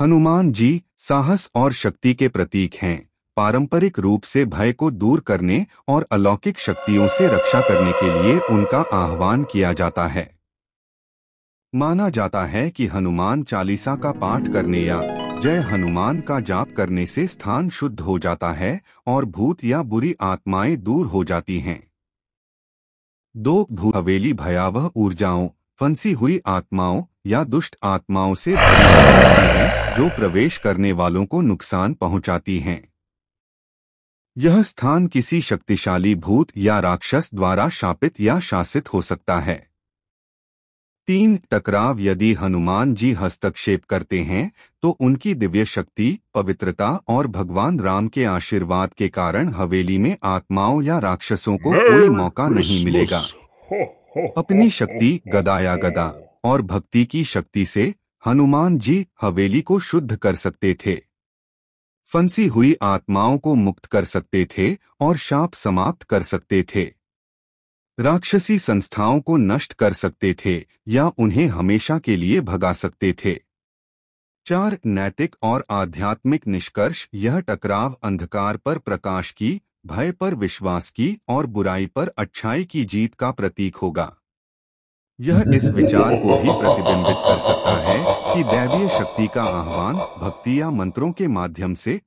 हनुमान जी साहस और शक्ति के प्रतीक हैं पारंपरिक रूप से भय को दूर करने और अलौकिक शक्तियों से रक्षा करने के लिए उनका आह्वान किया जाता है माना जाता है कि हनुमान चालीसा का पाठ करने या जय हनुमान का जाप करने से स्थान शुद्ध हो जाता है और भूत या बुरी आत्माएं दूर हो जाती हैं दो भू हवेली भयावह ऊर्जाओं फंसी हुई आत्माओं या दुष्ट आत्माओं से जो प्रवेश करने वालों को नुकसान पहुंचाती हैं यह स्थान किसी शक्तिशाली भूत या राक्षस द्वारा शापित या शासित हो सकता है तीन टकराव यदि हनुमान जी हस्तक्षेप करते हैं तो उनकी दिव्य शक्ति पवित्रता और भगवान राम के आशीर्वाद के कारण हवेली में आत्माओं या राक्षसों को कोई मौका नहीं मिलेगा अपनी शक्ति गदाया गदा और भक्ति की शक्ति से हनुमान जी हवेली को शुद्ध कर सकते थे फंसी हुई आत्माओं को मुक्त कर सकते थे और शाप समाप्त कर सकते थे राक्षसी संस्थाओं को नष्ट कर सकते थे या उन्हें हमेशा के लिए भगा सकते थे चार नैतिक और आध्यात्मिक निष्कर्ष यह टकराव अंधकार पर प्रकाश की भय पर विश्वास की और बुराई पर अच्छाई की जीत का प्रतीक होगा यह इस विचार को भी प्रतिबिंबित कर सकता है कि दैवीय शक्ति का आह्वान भक्ति या मंत्रों के माध्यम से